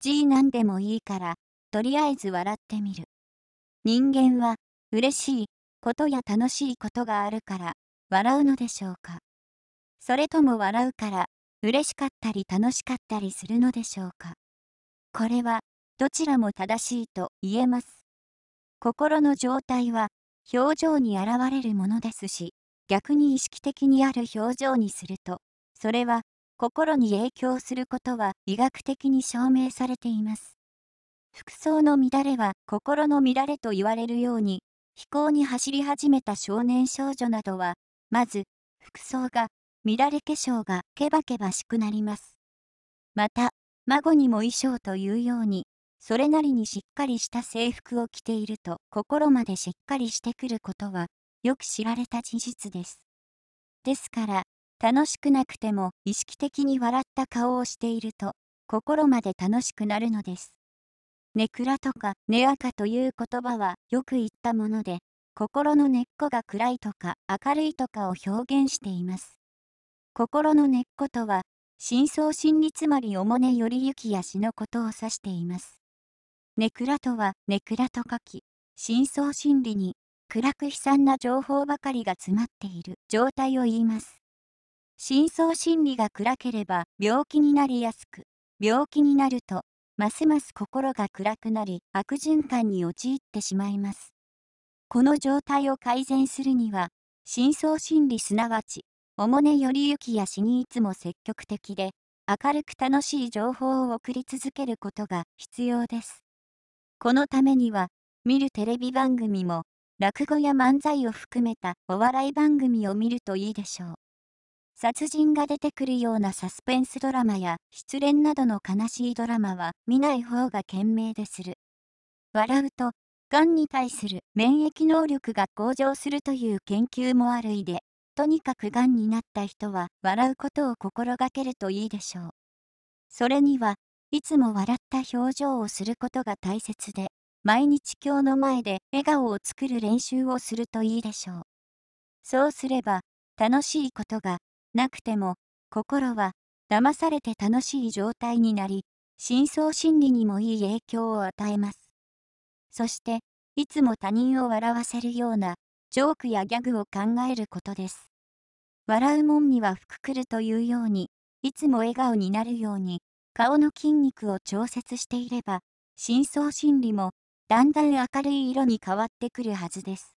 G なんでもいいから、とりあえず笑ってみる。人間は、嬉しいことや楽しいことがあるから、笑うのでしょうか。それとも笑うから、嬉しかったり楽しかったりするのでしょうか。これは、どちらも正しいと言えます。心の状態は、表情に現れるものですし、逆に意識的にある表情にすると、それは心に影響することは医学的に証明されています。服装の乱れは心の乱れと言われるように、飛行に走り始めた少年少女などは、まず、服装が、乱れ化粧がけばけばしくなります。また、孫にも衣装というように、それなりにしっかりした制服を着ていると心までしっかりしてくることは、よく知られた事実です。ですから、楽しくなくても意識的に笑った顔をしていると心まで楽しくなるのです。ネクラとかネアカという言葉はよく言ったもので心の根っこが暗いとか明るいとかを表現しています。心の根っことは深層心理つまりおねよりゆきや死のことを指しています。ネクラとはネクラと書き深層心理に暗く悲惨な情報ばかりが詰まっている状態を言います。深層心理が暗ければ病気になりやすく、病気になると、ますます心が暗くなり悪循環に陥ってしまいます。この状態を改善するには、深層心理すなわち、おもねよりゆきや死にいつも積極的で、明るく楽しい情報を送り続けることが必要です。このためには、見るテレビ番組も、落語や漫才を含めたお笑い番組を見るといいでしょう。殺人が出てくるようなサスペンスドラマや失恋などの悲しいドラマは見ない方が賢明でする。笑うと、がんに対する免疫能力が向上するという研究もあるいで、とにかくがんになった人は笑うことを心がけるといいでしょう。それには、いつも笑った表情をすることが大切で、毎日今日の前で笑顔を作る練習をするといいでしょう。そうすれば、楽しいことがなくても心は騙されて楽しい状態になり深層心理にもいい影響を与えますそしていつも他人を笑わせるようなジョークやギャグを考えることです笑うもんには服くるというようにいつも笑顔になるように顔の筋肉を調節していれば深層心理もだんだん明るい色に変わってくるはずです